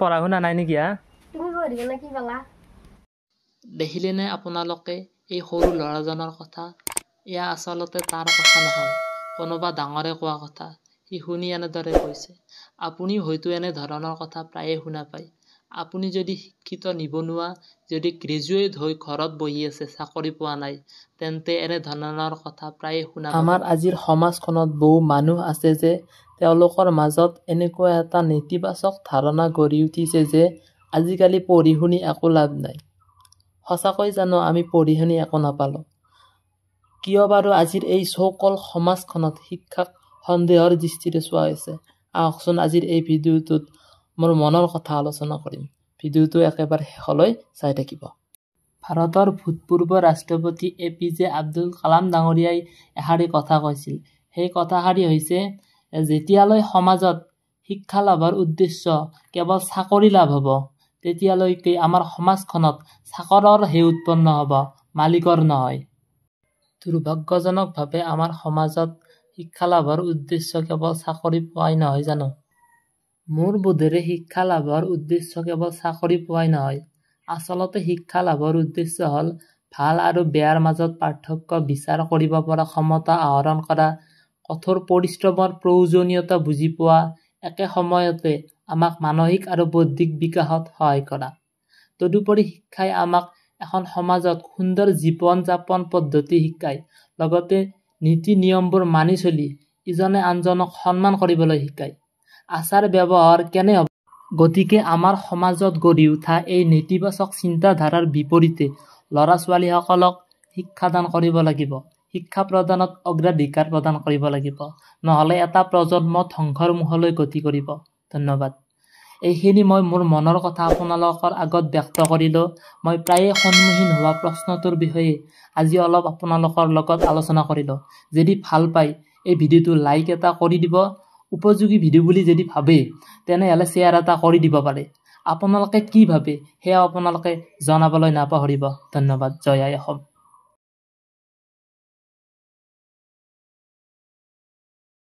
পঢ়া শুনা আপোনালোকে এই সৰু ল'ৰাজনৰ কথা এয়া আচলতে তাৰ কথা নহয় কোনোবা ডাঙৰে কোৱা কথা সি শুনি এনেদৰে কৈছে আপুনি হয়তো এনেধৰণৰ কথা প্ৰায়ে শুনা পায় আপুনি যদি শিক্ষিত নিবনুৱা যদি গ্ৰেজুৱেট হৈ ঘৰত বহি আছে চাকৰি পোৱা নাই তেন্তে এনেধৰণৰ কথা প্ৰায়ে শুনা আমাৰ আজিৰ সমাজখনত বহু মানুহ আছে যে তেওঁলোকৰ মাজত এনেকুৱা এটা নেতিবাচক ধাৰণা গঢ়ি উঠিছে যে আজিকালি পঢ়ি শুনি একো লাভ নাই সঁচাকৈ জানো আমি পঢ়ি শুনি একো নাপালোঁ কিয় বাৰু আজিৰ এই চৌকল সমাজখনত শিক্ষাক সন্দেহৰ দৃষ্টিৰে চোৱা হৈছে আহকচোন আজিৰ এই ভিডিঅ'টোত মোৰ মনৰ কথা আলোচনা কৰিম ভিডিঅ'টো একেবাৰে শেষলৈ চাই থাকিব ভাৰতৰ ভূতপূৰ্ব ৰাষ্ট্ৰপতি A P J Abdul Kalam ডাঙৰীয়াই এষাৰী কথা কৈছিল সেই কথাষাৰী হৈছে যেতিয়ালৈ সমাজত শিক্ষা লাভৰ উদ্দেশ্য কেৱল চাকৰি লাভ হ'ব তেতিয়ালৈকে আমাৰ সমাজখনত চাকৰৰ হে উৎপন্ন হ'ব মালিকৰ নহয় দুৰ্ভাগ্যজনকভাৱে আমাৰ সমাজত শিক্ষা লাভৰ উদ্দেশ্য কেৱল চাকৰি পোৱাই নহয় জানো মোৰ বোধেৰে শিক্ষা লাভৰ উদ্দেশ্য কেৱল চাকৰি পোৱাই নহয় আচলতে শিক্ষা লাভৰ উদ্দেশ্য হ'ল ভাল আৰু বেয়াৰ মাজত পাৰ্থক্য বিচাৰ কৰিব পৰা ক্ষমতা আহৰণ কৰা কঠোৰ পৰিশ্ৰমৰ প্ৰয়োজনীয়তা বুজি পোৱা একে সময়তে আমাক মানসিক আৰু বৌদ্ধিক বিকাশত সহায় কৰা তদুপৰি শিক্ষাই আমাক এখন সমাজত সুন্দৰ জীৱন যাপন পদ্ধতি শিকায় লগতে নীতি নিয়মবোৰ মানি চলি ইজনে আনজনক সন্মান কৰিবলৈ শিকায় আচাৰ ব্যৱহাৰ কেনে হ'ব গতিকে আমাৰ সমাজত গঢ়ি উঠা এই নেতিবাচক চিন্তাধাৰাৰ বিপৰীতে ল'ৰা ছোৱালীসকলক শিক্ষাদান কৰিব লাগিব শিক্ষা প্ৰদানত অগ্ৰাধিকাৰ প্ৰদান কৰিব লাগিব নহ'লে এটা প্ৰজন্ম ধ্বংসৰ মুখলৈ গতি কৰিব ধন্যবাদ এইখিনি মই মোৰ মনৰ কথা আপোনালোকৰ আগত ব্যক্ত কৰিলোঁ মই প্ৰায়ে সন্মুখীন হোৱা প্ৰশ্নটোৰ বিষয়ে আজি অলপ আপোনালোকৰ লগত আলোচনা কৰিলোঁ যদি ভাল পায় এই ভিডিঅ'টো লাইক এটা কৰি দিব উপযোগী ভিডিঅ' বুলি যদি ভাবে তেনেহ'লে শ্বেয়াৰ এটা কৰি দিব পাৰে আপোনালোকে কি ভাবে সেয়া আপোনালোকে জনাবলৈ নাপাহৰিব ধন্যবাদ জয় আই অসম